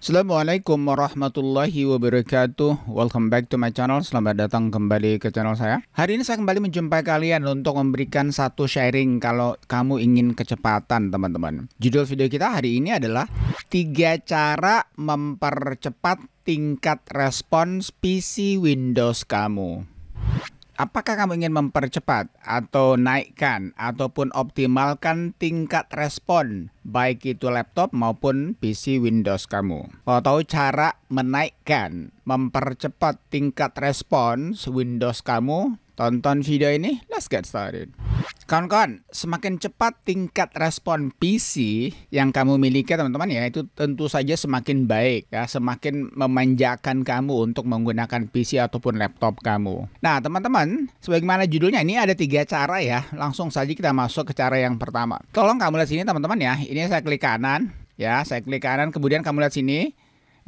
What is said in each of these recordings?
Assalamualaikum warahmatullahi wabarakatuh Welcome back to my channel Selamat datang kembali ke channel saya Hari ini saya kembali menjumpai kalian Untuk memberikan satu sharing Kalau kamu ingin kecepatan teman-teman Judul video kita hari ini adalah tiga cara mempercepat tingkat respons PC Windows kamu Apakah kamu ingin mempercepat atau naikkan ataupun optimalkan tingkat respon baik itu laptop maupun PC Windows kamu? Kau tahu cara menaikkan, mempercepat tingkat respon Windows kamu? Tonton video ini, let's get started. Kawan-kawan, semakin cepat tingkat respon PC yang kamu miliki teman-teman ya, itu tentu saja semakin baik ya, semakin memanjakan kamu untuk menggunakan PC ataupun laptop kamu. Nah, teman-teman, sebagaimana judulnya ini ada tiga cara ya. Langsung saja kita masuk ke cara yang pertama. Tolong kamu lihat sini teman-teman ya. Ini saya klik kanan ya, saya klik kanan kemudian kamu lihat sini.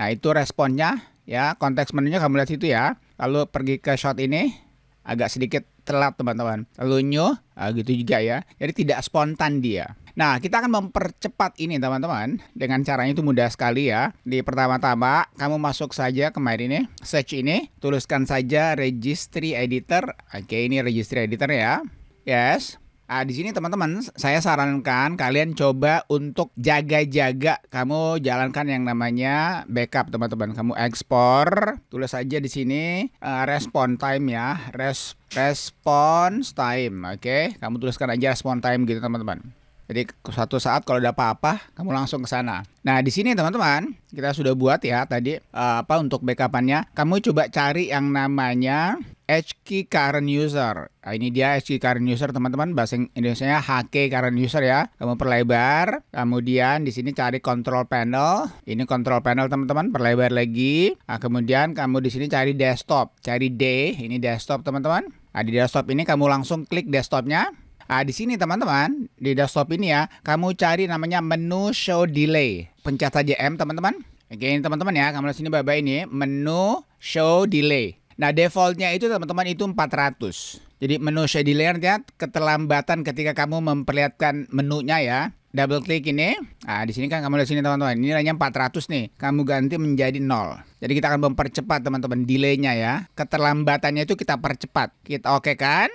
Nah, itu responnya ya, konteks menunya kamu lihat situ ya. Lalu pergi ke shot ini agak sedikit telat teman-teman. lunyuh ah, gitu juga ya. Jadi tidak spontan dia. Nah, kita akan mempercepat ini teman-teman dengan caranya itu mudah sekali ya. Di pertama-tama kamu masuk saja kemarin ini search ini, tuliskan saja registry editor. Oke, ini registry editor ya. Yes. Nah, di sini teman-teman, saya sarankan kalian coba untuk jaga-jaga kamu jalankan yang namanya backup teman-teman. Kamu ekspor, tulis aja di sini uh, respon time ya, res response time, oke? Okay? Kamu tuliskan aja respon time gitu teman-teman. Jadi suatu saat kalau ada apa-apa, kamu langsung ke sana. Nah, di sini teman-teman, kita sudah buat ya tadi uh, apa untuk backupannya. Kamu coba cari yang namanya HK current user. Nah, ini dia HK current user teman-teman bahasa Indonesia HK current user ya. Kamu perlebar, kemudian di sini cari control panel. Ini control panel teman-teman, perlebar lagi. Nah, kemudian kamu di sini cari desktop, cari D, ini desktop teman-teman. Nah, di desktop ini kamu langsung klik desktopnya. Nah, di sini teman-teman, di desktop ini ya, kamu cari namanya menu show delay. Pencet saja M teman-teman. Oke, ini teman-teman ya, kamu lihat sini bye ini ya. menu show delay. Nah defaultnya itu teman-teman itu 400. Jadi menu shady layer kan, keterlambatan ketika kamu memperlihatkan menunya ya. Double klik ini. Nah, di sini kan kamu lihat sini teman-teman. Ini nilainya 400 nih. Kamu ganti menjadi 0. Jadi kita akan mempercepat teman-teman delaynya ya. Keterlambatannya itu kita percepat. Kita oke okay kan?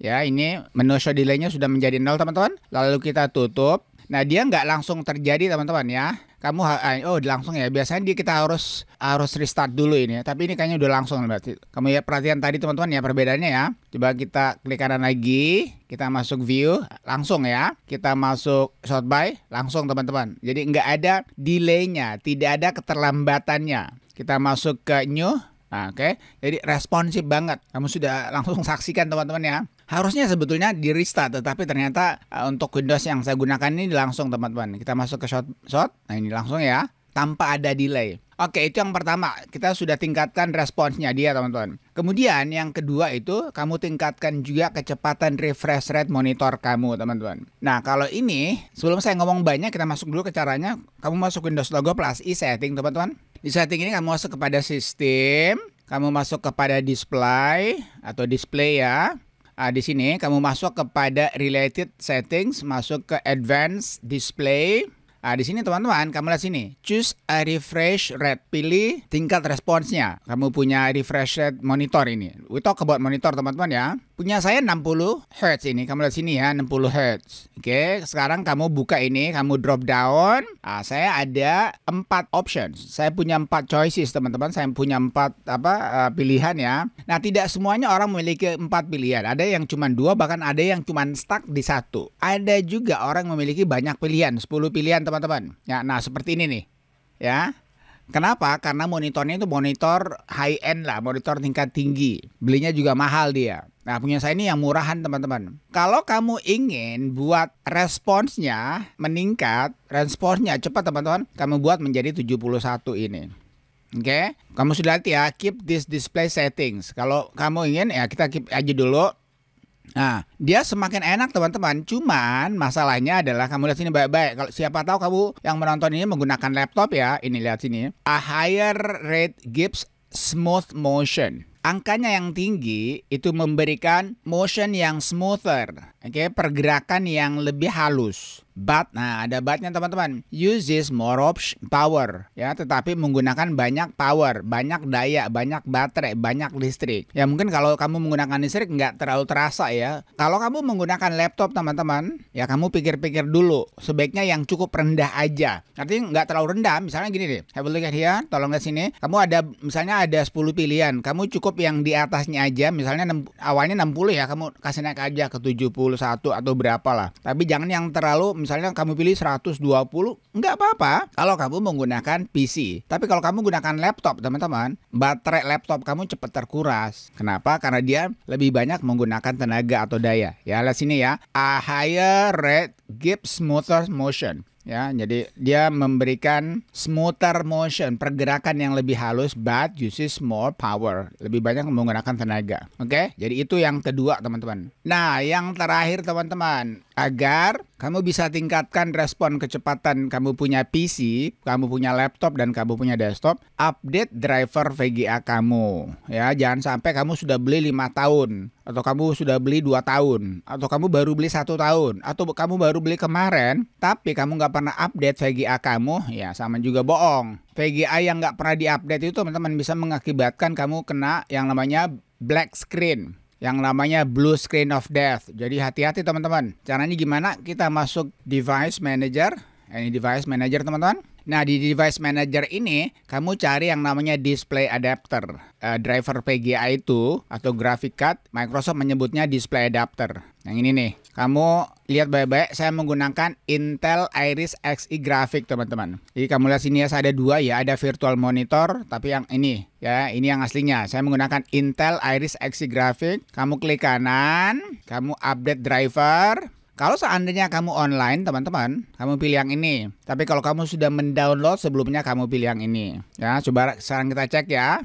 Ya, ini menu show delaynya sudah menjadi 0 teman-teman. Lalu kita tutup. Nah, dia nggak langsung terjadi teman-teman ya kamu eh, oh langsung ya biasanya dia kita harus harus restart dulu ini ya. tapi ini kayaknya udah langsung berarti kamu ya perhatian tadi teman-teman ya perbedaannya ya coba kita klik kanan lagi kita masuk view langsung ya kita masuk short by langsung teman-teman jadi nggak ada delaynya tidak ada keterlambatannya kita masuk ke new Nah, Oke, okay? jadi responsif banget. Kamu sudah langsung saksikan teman-teman ya. Harusnya sebetulnya di restart, tetapi ternyata eh, untuk Windows yang saya gunakan ini langsung teman-teman. Kita masuk ke shot shot. Nah ini langsung ya, tanpa ada delay. Oke, okay, itu yang pertama. Kita sudah tingkatkan responsnya dia teman-teman. Kemudian yang kedua itu kamu tingkatkan juga kecepatan refresh rate monitor kamu teman-teman. Nah kalau ini sebelum saya ngomong banyak kita masuk dulu ke caranya. Kamu masuk Windows Logo plus i setting teman-teman. Di setting ini kamu masuk kepada sistem, kamu masuk kepada display atau display ya. Nah, di sini kamu masuk kepada related settings, masuk ke advanced display. Nah, di sini teman-teman, kamu lihat sini, choose a refresh rate, pilih tingkat responsnya. Kamu punya refresh rate monitor ini. We talk about monitor teman-teman ya. Punya saya 60 Hz ini. Kamu lihat sini ya, 60 Hz. Oke, sekarang kamu buka ini, kamu drop down. Nah, saya ada empat options. Saya punya empat choices, teman-teman. Saya punya empat apa uh, pilihan ya. Nah, tidak semuanya orang memiliki empat pilihan. Ada yang cuma dua bahkan ada yang cuma stuck di satu. Ada juga orang memiliki banyak pilihan, 10 pilihan, teman-teman. Ya, nah seperti ini nih. Ya. Kenapa? Karena monitornya itu monitor high end lah, monitor tingkat tinggi. Belinya juga mahal dia. Nah, punya saya ini yang murahan, teman-teman. Kalau kamu ingin buat responsnya meningkat, responsnya cepat, teman-teman, kamu buat menjadi 71 ini. Oke, okay? kamu sudah lihat ya, keep this display settings. Kalau kamu ingin ya kita keep aja dulu. Nah, dia semakin enak teman-teman. Cuman masalahnya adalah kamu lihat sini baik-baik. Kalau siapa tahu kamu yang menonton ini menggunakan laptop ya, ini lihat sini. A higher rate gives smooth motion. Angkanya yang tinggi itu memberikan motion yang smoother, oke, okay? pergerakan yang lebih halus. But, nah ada batnya teman-teman. Uses more of power, ya tetapi menggunakan banyak power, banyak daya, banyak baterai, banyak listrik. Ya mungkin kalau kamu menggunakan listrik nggak terlalu terasa ya. Kalau kamu menggunakan laptop teman-teman, ya kamu pikir-pikir dulu. Sebaiknya yang cukup rendah aja. Artinya nggak terlalu rendah. Misalnya gini deh, have a look at here, tolong ke sini. Kamu ada, misalnya ada 10 pilihan. Kamu cukup yang di atasnya aja. Misalnya 6, awalnya 60 ya, kamu kasih naik aja ke 71 atau berapa lah. Tapi jangan yang terlalu misalnya kamu pilih 120, nggak apa-apa kalau kamu menggunakan PC. Tapi kalau kamu gunakan laptop, teman-teman, baterai laptop kamu cepat terkuras. Kenapa? Karena dia lebih banyak menggunakan tenaga atau daya. Ya, lihat sini ya. A higher rate gives smoother motion ya jadi dia memberikan smoother motion pergerakan yang lebih halus but uses more power lebih banyak menggunakan tenaga oke okay? jadi itu yang kedua teman-teman nah yang terakhir teman-teman agar kamu bisa tingkatkan respon kecepatan kamu punya PC, kamu punya laptop dan kamu punya desktop, update driver VGA kamu. Ya, jangan sampai kamu sudah beli lima tahun atau kamu sudah beli dua tahun atau kamu baru beli satu tahun atau kamu baru beli kemarin tapi kamu nggak pernah update VGA kamu ya sama juga bohong VGA yang nggak pernah diupdate itu teman-teman bisa mengakibatkan kamu kena yang namanya black screen yang namanya blue screen of death. Jadi hati-hati teman-teman. Caranya gimana? Kita masuk device manager, eh, ini device manager teman-teman. Nah, di device manager ini kamu cari yang namanya display adapter. Uh, driver VGA itu atau graphic card, Microsoft menyebutnya display adapter. Yang ini nih, kamu lihat baik-baik saya menggunakan Intel Iris Xe Graphic, teman-teman. Jadi kamu lihat sini ya ada dua ya, ada virtual monitor tapi yang ini ya, ini yang aslinya. Saya menggunakan Intel Iris Xe Graphic. Kamu klik kanan, kamu update driver, kalau seandainya kamu online, teman-teman, kamu pilih yang ini. Tapi kalau kamu sudah mendownload sebelumnya, kamu pilih yang ini. Ya, coba sekarang kita cek ya.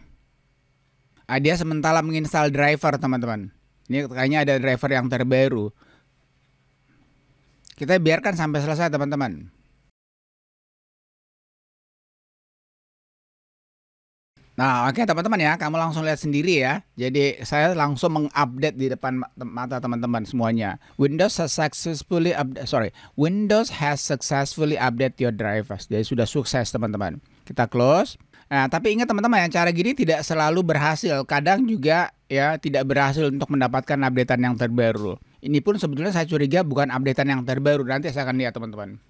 Ah, dia sementara menginstal driver, teman-teman. Ini kayaknya ada driver yang terbaru. Kita biarkan sampai selesai, teman-teman. Nah, oke okay, teman-teman ya, kamu langsung lihat sendiri ya. Jadi saya langsung mengupdate di depan mata teman-teman semuanya. Windows has successfully update, sorry, Windows has successfully update your drivers. Jadi sudah sukses teman-teman. Kita close. Nah, tapi ingat teman-teman yang cara gini tidak selalu berhasil. Kadang juga ya tidak berhasil untuk mendapatkan updatean yang terbaru. Ini pun sebetulnya saya curiga bukan updatean yang terbaru. Nanti saya akan lihat teman-teman.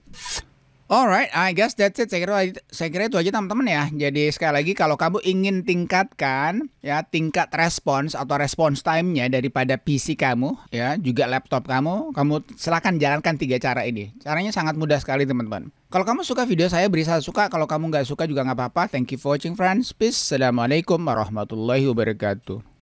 Alright, I guess that's it. Saya kira, saya kira itu aja teman-teman ya. Jadi sekali lagi kalau kamu ingin tingkatkan ya tingkat respons atau response time-nya daripada PC kamu ya juga laptop kamu, kamu silakan jalankan tiga cara ini. Caranya sangat mudah sekali teman-teman. Kalau kamu suka video saya beri saya suka, kalau kamu nggak suka juga nggak apa-apa. Thank you for watching friends. Peace. Assalamualaikum warahmatullahi wabarakatuh.